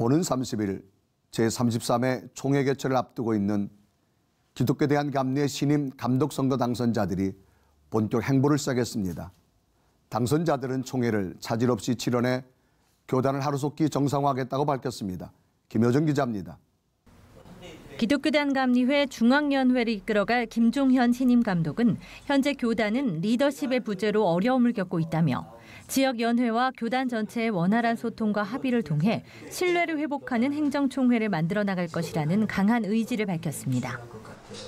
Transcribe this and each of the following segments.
오는 30일 제33회 총회 개최를 앞두고 있는 기독교 대한 감리의 신임 감독 선거 당선자들이 본격 행보를 시작했습니다. 당선자들은 총회를 차질 없이 치러내 교단을 하루속히 정상화하겠다고 밝혔습니다. 김효정 기자입니다. 기독교단감리회 중앙연회를 이끌어갈 김종현 신임 감독은 현재 교단은 리더십의 부재로 어려움을 겪고 있다며 지역 연회와 교단 전체의 원활한 소통과 합의를 통해 신뢰를 회복하는 행정총회를 만들어 나갈 것이라는 강한 의지를 밝혔습니다.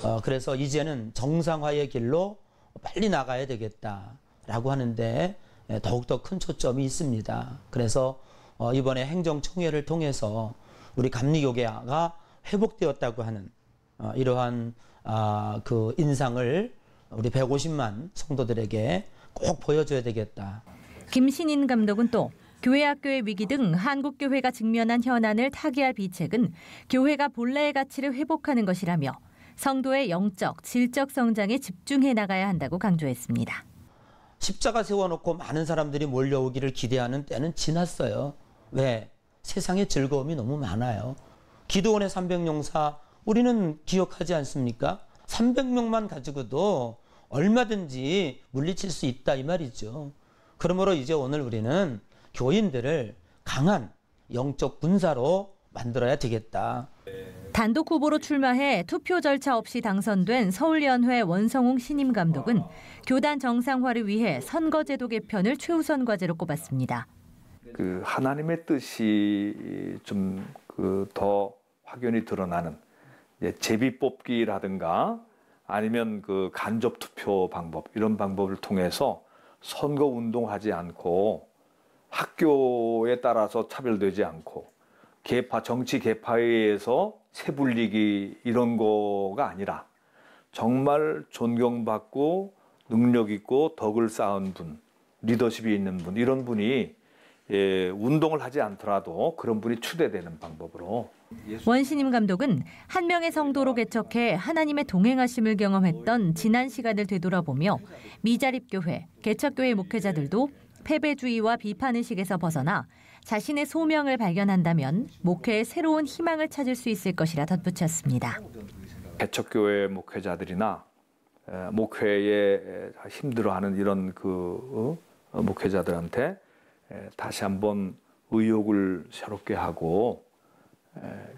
어, 그래서 이제는 정상화의 길로 빨리 나가야 되겠다라고 하는데 예, 더욱더 큰 초점이 있습니다. 그래서 어, 이번에 행정총회를 통해서 우리 감리교계가 회복되었다고 하는 어, 이러한 아, 그 인상을 우리 150만 성도들에게 꼭 보여줘야 되겠다. 김신인 감독은 또 교회 학교의 위기 등 한국 교회가 직면한 현안을 타개할 비책은 교회가 본래의 가치를 회복하는 것이라며 성도의 영적, 질적 성장에 집중해 나가야 한다고 강조했습니다. 십자가 세워놓고 많은 사람들이 몰려오기를 기대하는 때는 지났어요. 왜? 세상의 즐거움이 너무 많아요. 기도원의 300용사 우리는 기억하지 않습니까? 300명만 가지고도 얼마든지 물리칠 수 있다 이 말이죠. 그러므로 이제 오늘 우리는 교인들을 강한 영적 군사로 만들어야 되겠다. 단독 후보로 출마해 투표 절차 없이 당선된 서울연회 원성웅 신임 감독은 교단 정상화를 위해 선거제도 개편을 최우선 과제로 꼽았습니다. 그 하나님의 뜻이 좀그더 확연히 드러나는 제비 뽑기라든가 아니면 그 간접 투표 방법 이런 방법을 통해서 선거 운동하지 않고 학교에 따라서 차별되지 않고 계파 정치 계파에 의해서 세불리기 이런 거가 아니라 정말 존경받고 능력 있고 덕을 쌓은 분 리더십이 있는 분 이런 분이 예, 운동을 하지 않더라도 그런 분이 추대되는 방법으로 원신임 감독은 한 명의 성도로 개척해 하나님의 동행하심을 경험했던 지난 시간을 되돌아보며 미자립교회, 개척교회 목회자들도 패배주의와 비판의식에서 벗어나 자신의 소명을 발견한다면 목회에 새로운 희망을 찾을 수 있을 것이라 덧붙였습니다. 개척교회 목회자들이나 목회에 힘들어하는 이런 그 어, 목회자들한테 다시 한번 의욕을 새롭게 하고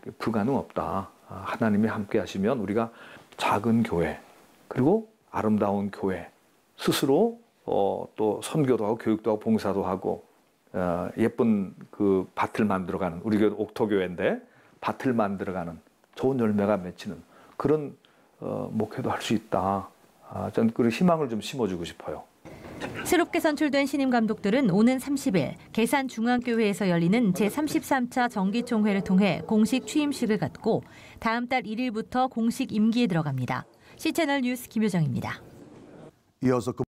그 불가능 없다. 아, 하나님이 함께 하시면 우리가 작은 교회 그리고 아름다운 교회 스스로 어, 또 선교도 하고 교육도 하고 봉사도 하고 어, 예쁜 그 밭을 만들어가는 우리 교회 옥토교회인데 밭을 만들어가는 좋은 열매가 맺히는 그런 어, 목회도 할 수 있다. 아, 저는 그런 희망을 좀 심어주고 싶어요. 새롭게 선출된 신임 감독들은 오는 30일 계산중앙교회에서 열리는 제33차 정기총회를 통해 공식 취임식을 갖고 다음 달 1일부터 공식 임기에 들어갑니다. C채널 뉴스 김효정입니다. 이어서